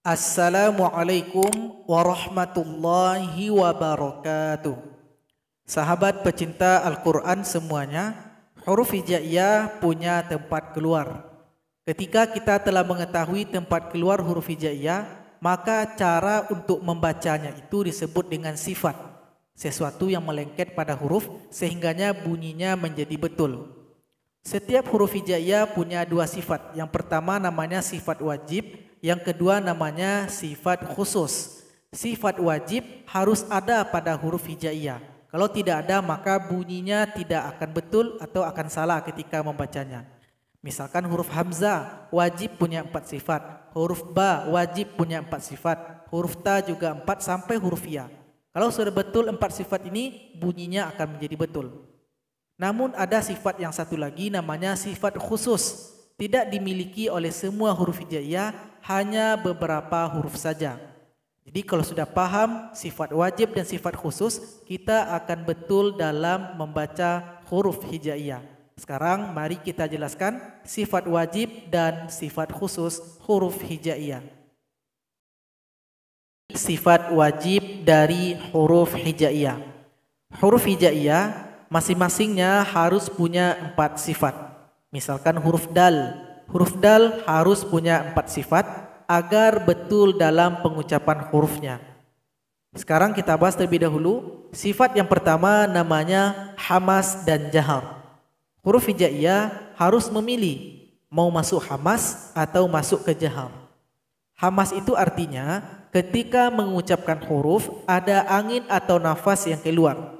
Assalamualaikum warahmatullahi wabarakatuh. Sahabat pecinta Al-Quran semuanya, huruf hijaiyah punya tempat keluar. Ketika kita telah mengetahui tempat keluar huruf hijaiyah, maka cara untuk membacanya itu disebut dengan sifat. Sesuatu yang melengket pada huruf sehingganya bunyinya menjadi betul. Setiap huruf hijaiyah punya dua sifat. Yang pertama namanya sifat wajib yang kedua namanya sifat khusus. Sifat wajib harus ada pada huruf hijaiyah. Kalau tidak ada maka bunyinya tidak akan betul atau akan salah ketika membacanya. Misalkan huruf hamzah wajib punya empat sifat. Huruf ba wajib punya empat sifat. Huruf ta juga empat sampai huruf ya. Kalau sudah betul empat sifat ini bunyinya akan menjadi betul. Namun ada sifat yang satu lagi namanya sifat khusus tidak dimiliki oleh semua huruf hijaiyah, hanya beberapa huruf saja. Jadi kalau sudah paham sifat wajib dan sifat khusus, kita akan betul dalam membaca huruf hijaiyah. Sekarang mari kita jelaskan sifat wajib dan sifat khusus huruf hijaiyah. Sifat wajib dari huruf hijaiyah. Huruf hijaiyah masing-masingnya harus punya empat sifat. Misalkan huruf dal. Huruf dal harus punya empat sifat agar betul dalam pengucapan hurufnya. Sekarang kita bahas terlebih dahulu sifat yang pertama namanya hamas dan jahar. Huruf hijaiyah harus memilih mau masuk hamas atau masuk ke jahar. Hamas itu artinya ketika mengucapkan huruf ada angin atau nafas yang keluar.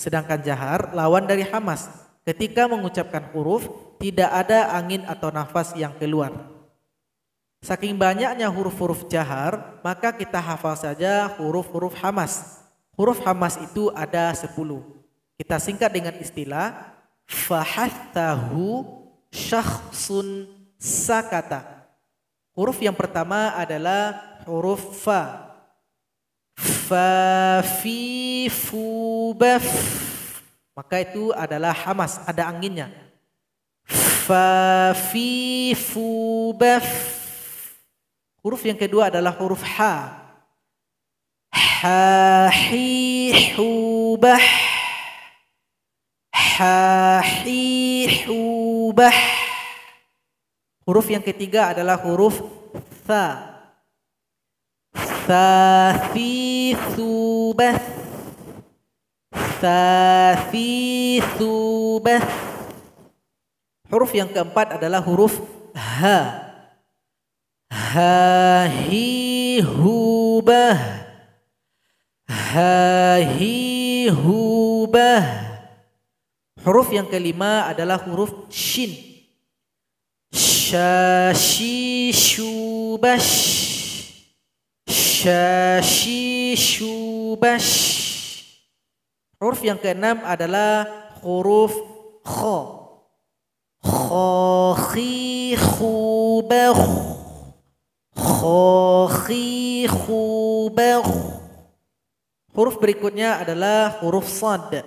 Sedangkan jahar lawan dari hamas. Ketika mengucapkan huruf tidak ada angin atau nafas yang keluar. Saking banyaknya huruf-huruf jahar, maka kita hafal saja huruf-huruf hamas. Huruf hamas itu ada sepuluh. Kita singkat dengan istilah fahathahu syakhsun sakata. Huruf yang pertama adalah huruf fa. Fa fi fu baf. Maka itu adalah hamas, ada anginnya fafifu baf huruf yang kedua adalah huruf ha hu bah huruf yang ketiga adalah huruf tha su bah Huruf yang keempat adalah huruf ha. Ha hi hu bah. Ha hi hu bah. Huruf yang kelima adalah huruf shin. Sha shi shu bash. Shashi shubash. Huruf yang keenam adalah huruf kho. Huruf berikutnya adalah huruf sad.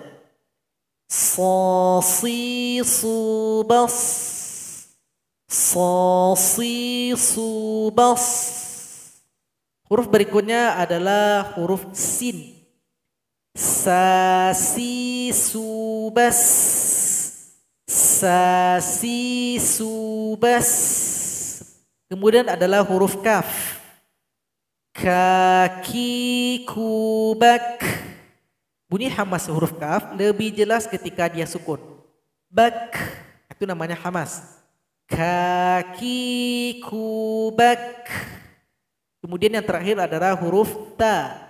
Sasi subas. Sasi subas. Huruf berikutnya adalah huruf sin. Sasi subas sasi subas. Kemudian adalah huruf kaf. Kaki kubak. Bunyi hamas huruf kaf lebih jelas ketika dia sukun. Bak itu namanya hamas. Kaki kubak. Kemudian yang terakhir adalah huruf ta.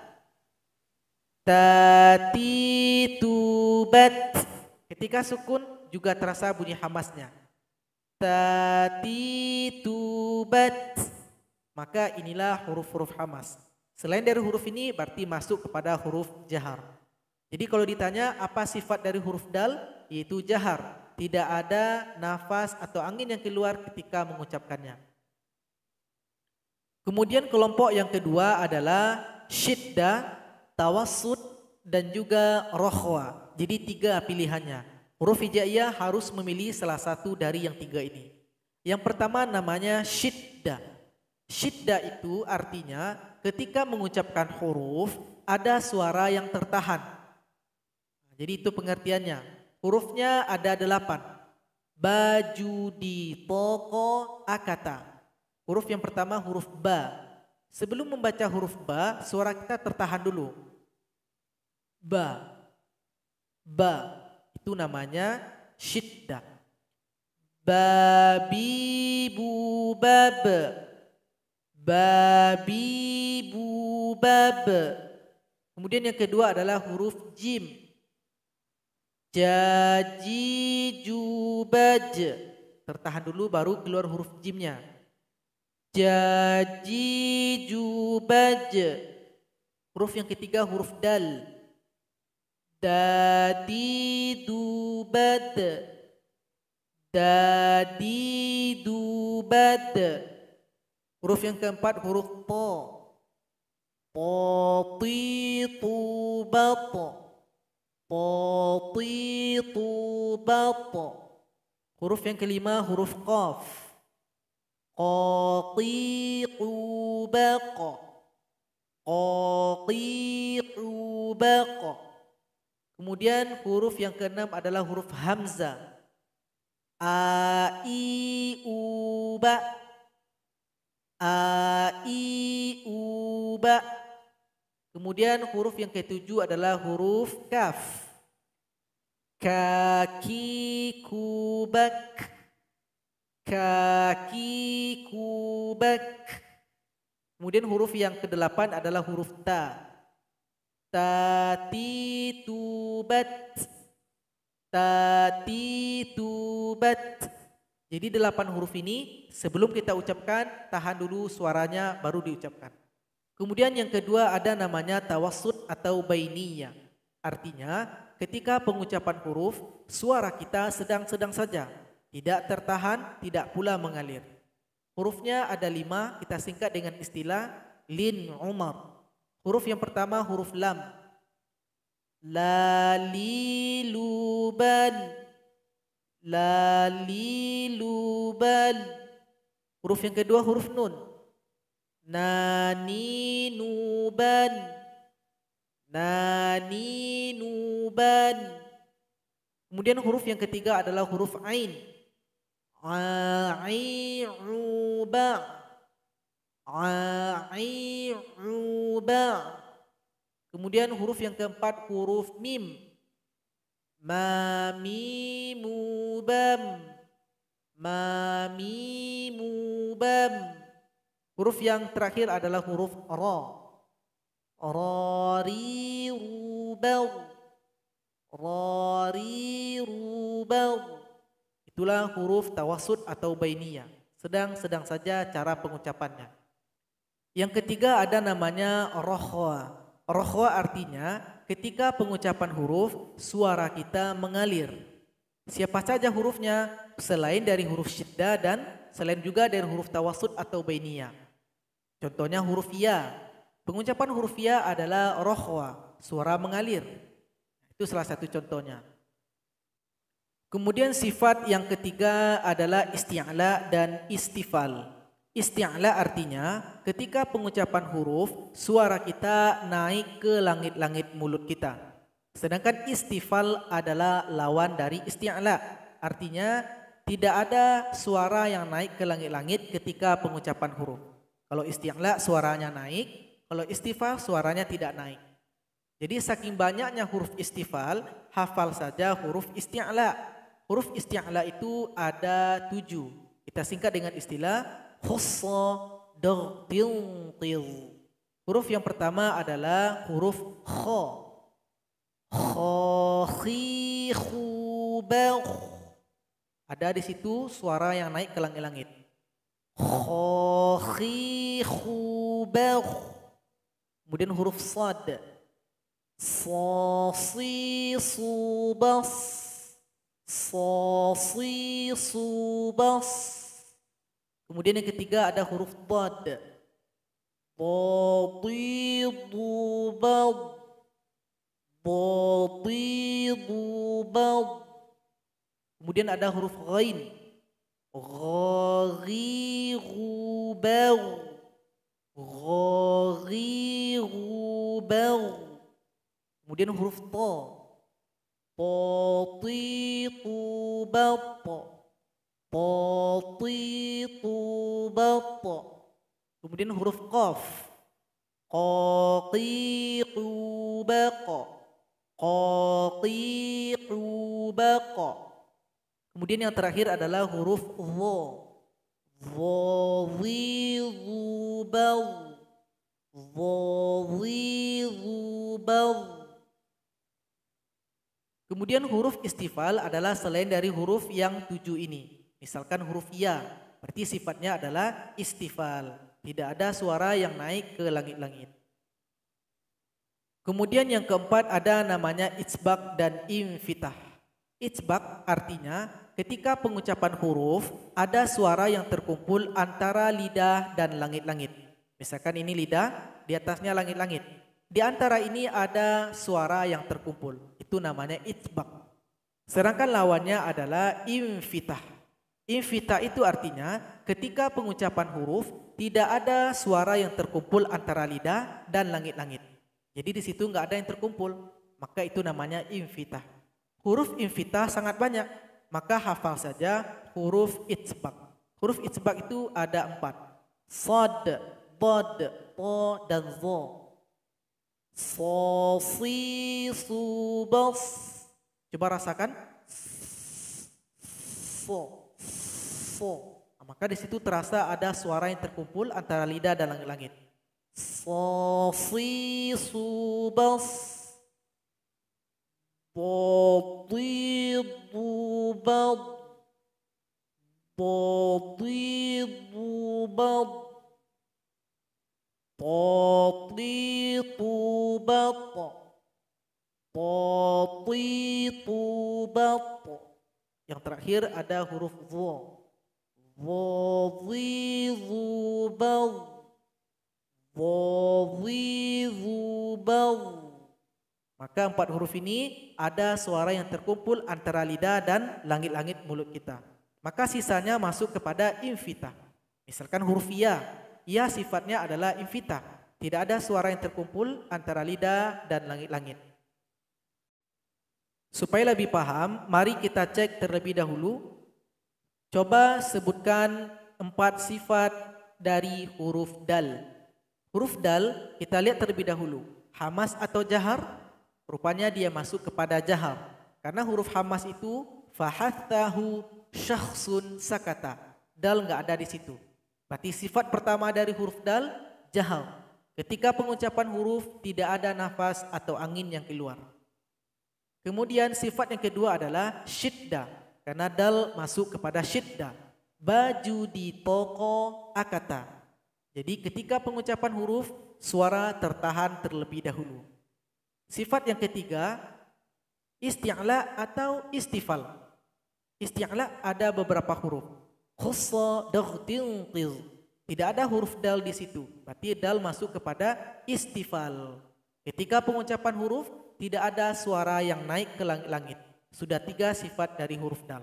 Tati tubat. Ketika sukun juga terasa bunyi hamasnya. Tati tubat. Maka inilah huruf-huruf hamas. Selain dari huruf ini berarti masuk kepada huruf jahar. Jadi kalau ditanya apa sifat dari huruf dal yaitu jahar. Tidak ada nafas atau angin yang keluar ketika mengucapkannya. Kemudian kelompok yang kedua adalah syidda, tawassud dan juga rohwa. Jadi tiga pilihannya. Huruf hijaiyah harus memilih salah satu dari yang tiga ini. Yang pertama namanya syidda. Syidda itu artinya ketika mengucapkan huruf ada suara yang tertahan. Nah, jadi itu pengertiannya. Hurufnya ada delapan. Baju di toko akata. Huruf yang pertama huruf ba. Sebelum membaca huruf ba, suara kita tertahan dulu. Ba. Ba. Itu namanya syidda Babi bubab. Babi bubab. Kemudian yang kedua adalah huruf jim. Jaji jubaj. Tertahan dulu baru keluar huruf jimnya. Jaji jubaj. Huruf yang ketiga huruf dal dadi dubad dadi dubad huruf yang keempat huruf po po ti tu huruf yang kelima huruf qaf qatiqu baqa qatiqu baqa Kemudian huruf yang keenam adalah huruf hamzah. A i u ba. A i u ba. Kemudian huruf yang ketujuh adalah huruf kaf. Kaki kubak. Kaki kubak. Kemudian huruf yang kedelapan adalah huruf ta. Tati tubat. Tati tubat. Jadi delapan huruf ini sebelum kita ucapkan tahan dulu suaranya baru diucapkan. Kemudian yang kedua ada namanya tawasud atau bainiya. Artinya ketika pengucapan huruf suara kita sedang-sedang saja. Tidak tertahan, tidak pula mengalir. Hurufnya ada lima, kita singkat dengan istilah lin umar. Huruf yang pertama huruf lam. Laliluban. Laliluban. Huruf yang kedua huruf nun. Naninuban. Naninuban. Kemudian huruf yang ketiga adalah huruf ain. A'i'uba. A'i'uba. Kemudian huruf yang keempat huruf mim. Mamimubam. Mamimubam. Huruf yang terakhir adalah huruf ra. Rari rubar. Rari Itulah huruf tawasud atau bainiyah. Sedang-sedang saja cara pengucapannya. Yang ketiga ada namanya rohwa. Rohwa artinya ketika pengucapan huruf suara kita mengalir. Siapa saja hurufnya selain dari huruf syidda dan selain juga dari huruf tawasud atau bainiyah. Contohnya huruf ya. Pengucapan huruf ya adalah rohwa, suara mengalir. Itu salah satu contohnya. Kemudian sifat yang ketiga adalah isti'la dan istifal. Isti'la artinya ketika pengucapan huruf suara kita naik ke langit-langit mulut kita. Sedangkan istifal adalah lawan dari isti'la. Artinya tidak ada suara yang naik ke langit-langit ketika pengucapan huruf. Kalau isti'la suaranya naik, kalau istifal suaranya tidak naik. Jadi saking banyaknya huruf istifal, hafal saja huruf isti'la. Huruf isti'la itu ada tujuh. Kita singkat dengan istilah khussa dagtintil. Huruf yang pertama adalah huruf kha. Khakhi Ada di situ suara yang naik ke langit-langit. Khakhi Kemudian huruf sad. Sa si su bas. Kemudian yang ketiga ada huruf dad. Badidu bad. Badidu bad. Kemudian ada huruf ghain. Ghaghiru bar. Ghaghiru bar. Kemudian huruf ta. Batitu bat. Qatitubata. Kemudian huruf qaf. Qatitubaka. Qatitubaka. Kemudian yang terakhir adalah huruf dha. Dhadhidu bal. Kemudian huruf istifal adalah selain dari huruf yang tujuh ini. Misalkan huruf ya, berarti sifatnya adalah istifal. Tidak ada suara yang naik ke langit-langit. Kemudian yang keempat ada namanya itsbak dan infitah. Itsbak artinya ketika pengucapan huruf ada suara yang terkumpul antara lidah dan langit-langit. Misalkan ini lidah, di atasnya langit-langit. Di antara ini ada suara yang terkumpul. Itu namanya itsbak. Sedangkan lawannya adalah infitah. Invita itu artinya ketika pengucapan huruf tidak ada suara yang terkumpul antara lidah dan langit-langit. Jadi di situ nggak ada yang terkumpul, maka itu namanya invita. Huruf invita sangat banyak, maka hafal saja huruf itsbak. Huruf itsbak itu ada empat. Sad, bod, po, dan zo. So, si, su, bos. Coba rasakan. So so. Maka di situ terasa ada suara yang terkumpul antara lidah dan langit-langit. So, si, su, bas. Bo, di, bu, bad. Bo, di, bu, bad. Bo, tu, bad. tu, Yang terakhir ada huruf Zul maka empat huruf ini ada suara yang terkumpul antara lidah dan langit-langit mulut kita. Maka sisanya masuk kepada invita. Misalkan huruf ya, ya sifatnya adalah invita. Tidak ada suara yang terkumpul antara lidah dan langit-langit. Supaya lebih paham, mari kita cek terlebih dahulu Coba sebutkan empat sifat dari huruf dal. Huruf dal kita lihat terlebih dahulu. Hamas atau jahar, rupanya dia masuk kepada jahar. Karena huruf hamas itu fahathahu syakhsun sakata. Dal nggak ada di situ. Berarti sifat pertama dari huruf dal jahar. Ketika pengucapan huruf tidak ada nafas atau angin yang keluar. Kemudian sifat yang kedua adalah syiddah. Karena dal masuk kepada syidda. Baju di toko akata. Jadi ketika pengucapan huruf, suara tertahan terlebih dahulu. Sifat yang ketiga, isti'la atau istifal. Isti'la ada beberapa huruf. Khussa daghtinqiz. Tidak ada huruf dal di situ. Berarti dal masuk kepada istifal. Ketika pengucapan huruf, tidak ada suara yang naik ke langit langit. Sudah tiga sifat dari huruf dal.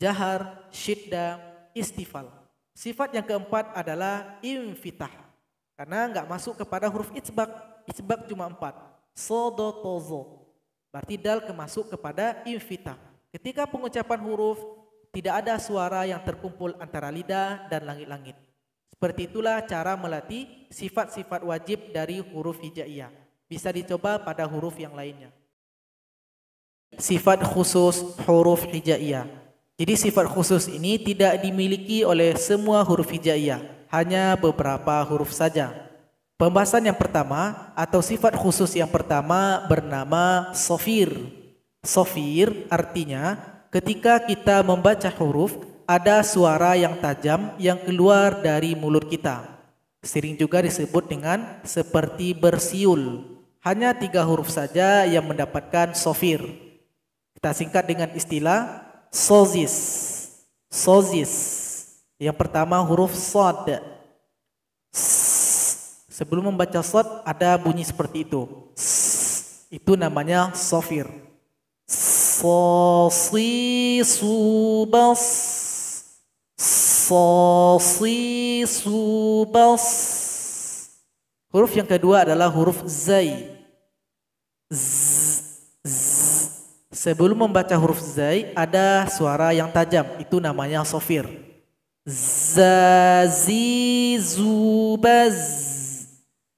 Jahar, syidda, istifal. Sifat yang keempat adalah infitah. Karena nggak masuk kepada huruf itsbak. Itsbak cuma empat. Sodo, tozo. Berarti dal kemasuk kepada infitah. Ketika pengucapan huruf, tidak ada suara yang terkumpul antara lidah dan langit-langit. Seperti itulah cara melatih sifat-sifat wajib dari huruf hijaiyah. Bisa dicoba pada huruf yang lainnya sifat khusus huruf hijaiyah. Jadi sifat khusus ini tidak dimiliki oleh semua huruf hijaiyah, hanya beberapa huruf saja. Pembahasan yang pertama atau sifat khusus yang pertama bernama sofir. Sofir artinya ketika kita membaca huruf ada suara yang tajam yang keluar dari mulut kita. Sering juga disebut dengan seperti bersiul. Hanya tiga huruf saja yang mendapatkan sofir. Kita singkat dengan istilah sozis. Sozis. Yang pertama huruf sod. Sebelum membaca sod ada bunyi seperti itu. Itu namanya sofir. Sosi subas. Sosi subas. Huruf yang kedua adalah huruf zai. Sebelum membaca huruf zai ada suara yang tajam, itu namanya sofir. Zazizubaz.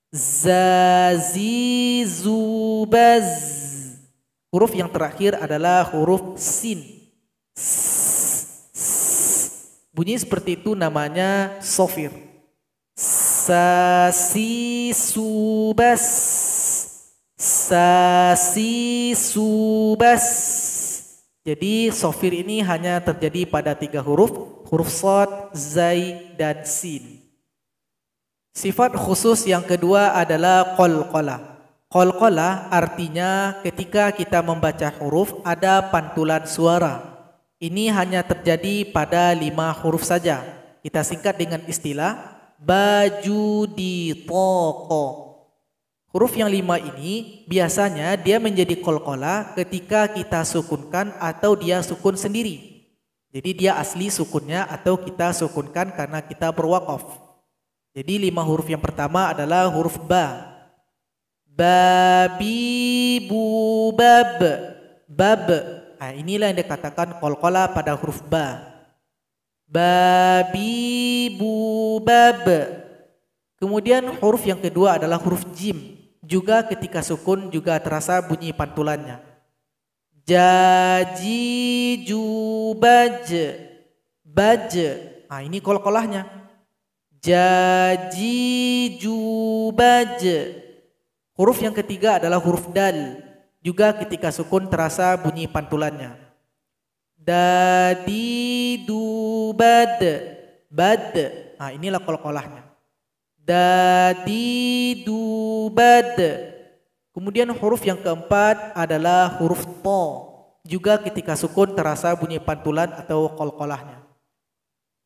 Zazizubaz. Huruf yang terakhir adalah huruf sin. Bunyi seperti itu namanya sofir. Sasisubas sasisubas. Jadi sofir ini hanya terjadi pada tiga huruf, huruf sod, zai, dan sin. Sifat khusus yang kedua adalah kolkola. Kolkola artinya ketika kita membaca huruf ada pantulan suara. Ini hanya terjadi pada lima huruf saja. Kita singkat dengan istilah baju di toko. Huruf yang lima ini biasanya dia menjadi kolkola ketika kita sukunkan atau dia sukun sendiri. Jadi dia asli sukunnya atau kita sukunkan karena kita berwakaf. Jadi lima huruf yang pertama adalah huruf ba. Babi bu bab. Bab. Nah, inilah yang dikatakan kolkola pada huruf ba. Babi bu bab. Kemudian huruf yang kedua adalah huruf jim. Juga ketika sukun juga terasa bunyi pantulannya. Jaji jubaj. Baj. Nah ini kol-kolahnya. Jaji jubaj. Huruf yang ketiga adalah huruf dal. Juga ketika sukun terasa bunyi pantulannya. Dadi dubad. Bad. Nah inilah kol-kolahnya. Dadi dubad. Kemudian huruf yang keempat adalah huruf to. Juga ketika sukun terasa bunyi pantulan atau kol-kolahnya.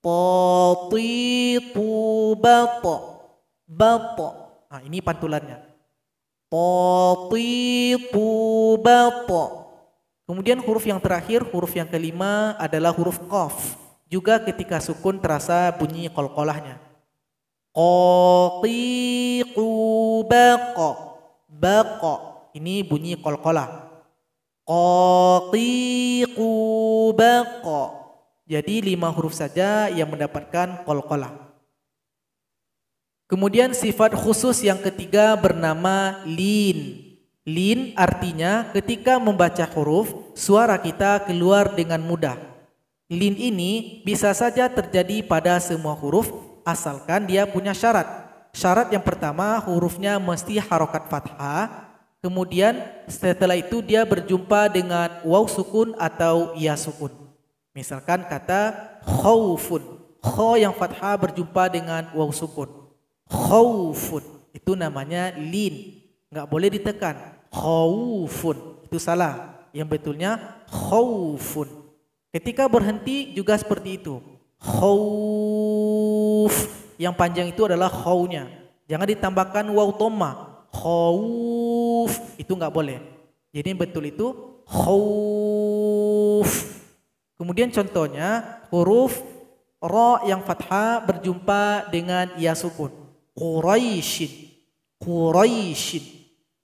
To, bato. Nah, ini pantulannya. To, Kemudian huruf yang terakhir, huruf yang kelima adalah huruf kof. Juga ketika sukun terasa bunyi kol-kolahnya. Qatiqu baqa. Baqa. Ini bunyi qalqalah. Qatiqu baqa. Jadi lima huruf saja yang mendapatkan qalqalah. Kemudian sifat khusus yang ketiga bernama lin. Lin artinya ketika membaca huruf, suara kita keluar dengan mudah. Lin ini bisa saja terjadi pada semua huruf asalkan dia punya syarat. Syarat yang pertama hurufnya mesti harokat fathah, kemudian setelah itu dia berjumpa dengan waw sukun atau ya sukun. Misalkan kata khawfun, khaw yang fathah berjumpa dengan waw sukun. Khawfun itu namanya lin, nggak boleh ditekan. Khawfun itu salah. Yang betulnya khawfun. Ketika berhenti juga seperti itu. Khawfun khawuf. Yang panjang itu adalah khawnya. Jangan ditambahkan waw toma. Khawuf. Itu nggak boleh. Jadi yang betul itu khawuf. Kemudian contohnya huruf ro yang fathah berjumpa dengan ya sukun. Quraisyin. Quraisyin.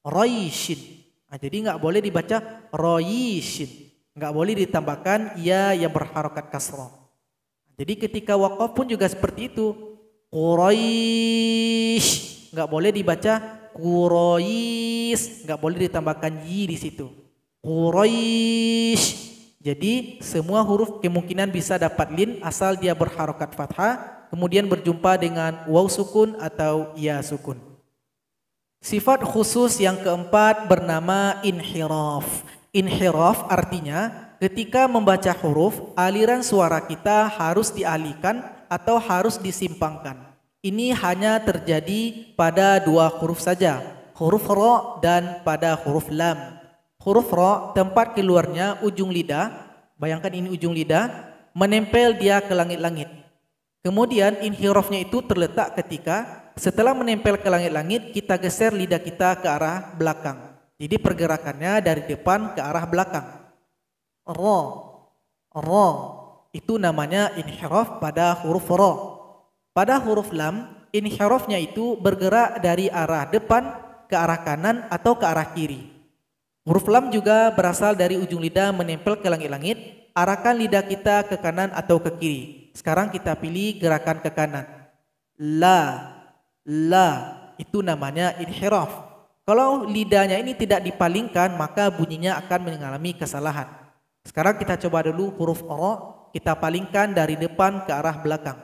Raisyin. Nah, jadi nggak boleh dibaca royishin. Nggak boleh ditambahkan ya yang berharokat kasroh. Jadi ketika wakaf pun juga seperti itu. Quraisy nggak boleh dibaca Quraisy, nggak boleh ditambahkan y di situ. Quraisy. Jadi semua huruf kemungkinan bisa dapat lin asal dia berharokat fathah, kemudian berjumpa dengan waw sukun atau ya sukun. Sifat khusus yang keempat bernama inhiraf. Inhiraf artinya ketika membaca huruf, aliran suara kita harus dialihkan atau harus disimpangkan. Ini hanya terjadi pada dua huruf saja, huruf ro dan pada huruf lam. Huruf ro tempat keluarnya ujung lidah, bayangkan ini ujung lidah, menempel dia ke langit-langit. Kemudian inhirofnya itu terletak ketika setelah menempel ke langit-langit kita geser lidah kita ke arah belakang. Jadi pergerakannya dari depan ke arah belakang. Ro. Ro. Itu namanya inhiraf pada huruf ro. Pada huruf lam, inhirafnya itu bergerak dari arah depan ke arah kanan atau ke arah kiri. Huruf lam juga berasal dari ujung lidah menempel ke langit-langit. Arahkan lidah kita ke kanan atau ke kiri. Sekarang kita pilih gerakan ke kanan. La. La. Itu namanya inhiraf. Kalau lidahnya ini tidak dipalingkan, maka bunyinya akan mengalami kesalahan. Sekarang kita coba dulu huruf ro kita palingkan dari depan ke arah belakang.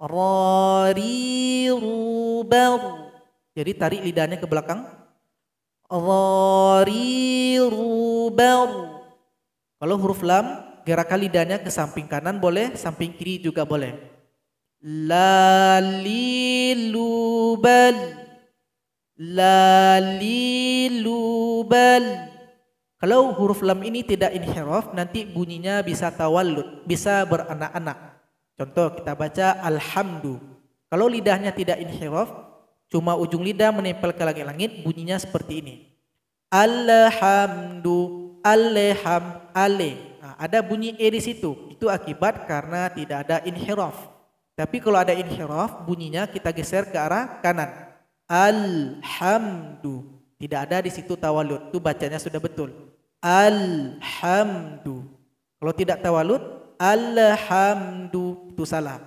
Rari rubar. Jadi tarik lidahnya ke belakang. Rari rubar. Kalau huruf lam, gerakan lidahnya ke samping kanan boleh, samping kiri juga boleh. Lalilubal. Lalilubal. Kalau huruf lam ini tidak inhiraf, nanti bunyinya bisa tawallud, bisa beranak-anak. Contoh kita baca alhamdu. Kalau lidahnya tidak inhiraf, cuma ujung lidah menempel ke langit-langit, bunyinya seperti ini. Alhamdu, alham, ale. Nah, ada bunyi e di situ. Itu akibat karena tidak ada inhiraf. Tapi kalau ada inhiraf, bunyinya kita geser ke arah kanan. Alhamdu. Tidak ada di situ tawalud. Itu bacanya sudah betul alhamdu. Kalau tidak tawalud, alhamdu itu salah.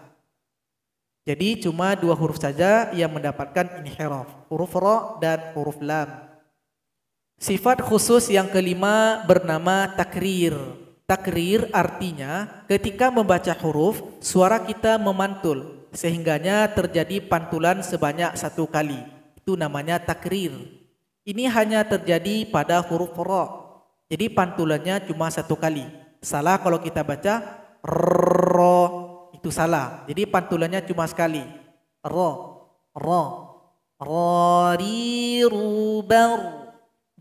Jadi cuma dua huruf saja yang mendapatkan inhiraf, huruf ro dan huruf lam. Sifat khusus yang kelima bernama takrir. Takrir artinya ketika membaca huruf, suara kita memantul sehingganya terjadi pantulan sebanyak satu kali. Itu namanya takrir. Ini hanya terjadi pada huruf ro jadi pantulannya cuma satu kali. Salah kalau kita baca ro itu salah. Jadi pantulannya cuma sekali. Ro, ro, rari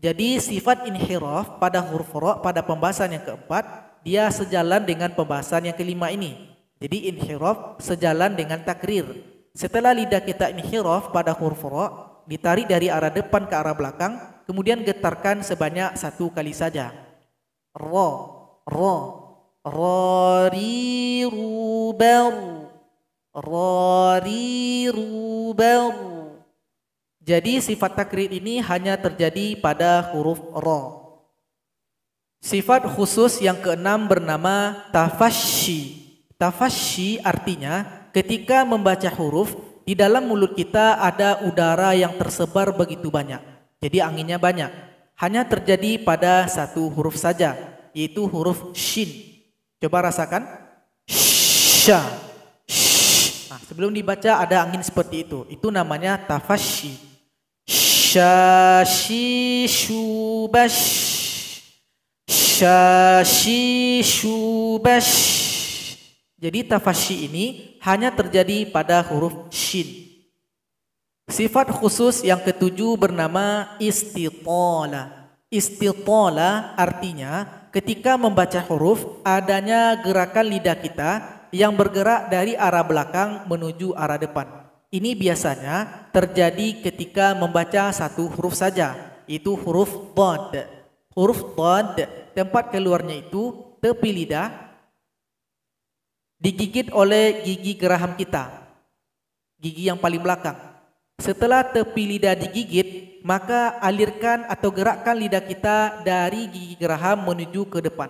Jadi sifat inhiraf pada huruf ro pada pembahasan yang keempat dia sejalan dengan pembahasan yang kelima ini. Jadi inhiraf sejalan dengan takrir. Setelah lidah kita inhiraf pada huruf ro ditarik dari arah depan ke arah belakang Kemudian getarkan sebanyak satu kali saja. Ro, ro, Ro, rubel, ru, rubel. Jadi sifat takrir ini hanya terjadi pada huruf ro. Sifat khusus yang keenam bernama tafashi. Tafashi artinya ketika membaca huruf di dalam mulut kita ada udara yang tersebar begitu banyak. Jadi anginnya banyak. Hanya terjadi pada satu huruf saja, yaitu huruf shin. Coba rasakan. sh. Nah, sebelum dibaca ada angin seperti itu. Itu namanya tafashi. Shashi shubash. Shashi shubash. Jadi tafashi ini hanya terjadi pada huruf shin. Sifat khusus yang ketujuh bernama istitola. Istitola artinya ketika membaca huruf adanya gerakan lidah kita yang bergerak dari arah belakang menuju arah depan. Ini biasanya terjadi ketika membaca satu huruf saja, itu huruf dod. Huruf dod, tempat keluarnya itu tepi lidah digigit oleh gigi geraham kita. Gigi yang paling belakang. Setelah tepi lidah digigit, maka alirkan atau gerakkan lidah kita dari gigi geraham menuju ke depan.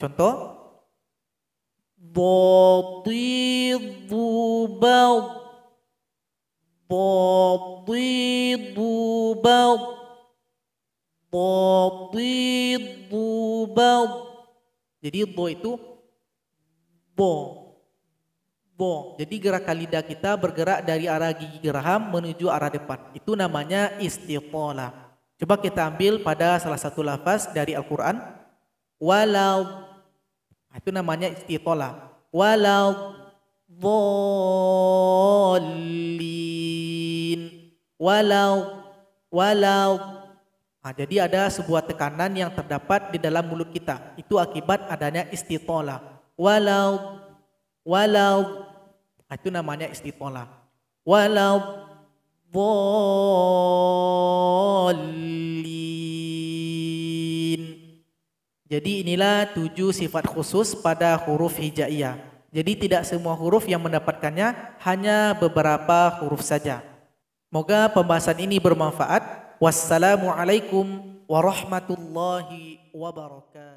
Contoh. Batidu bad. Batidu Batidu Jadi do itu bo Bo. Jadi gerak lidah kita bergerak dari arah gigi geraham menuju arah depan. Itu namanya istitola. Coba kita ambil pada salah satu lafaz dari Al-Quran. Walau. Nah, itu namanya istitola. Walau bolin. Walau. Walau. Nah, jadi ada sebuah tekanan yang terdapat di dalam mulut kita. Itu akibat adanya istitola. Walau walau Nah itu namanya Walau Waladzolin. Jadi inilah tujuh sifat khusus pada huruf hijaiyah. Jadi tidak semua huruf yang mendapatkannya, hanya beberapa huruf saja. Moga pembahasan ini bermanfaat. Wassalamualaikum warahmatullahi wabarakatuh.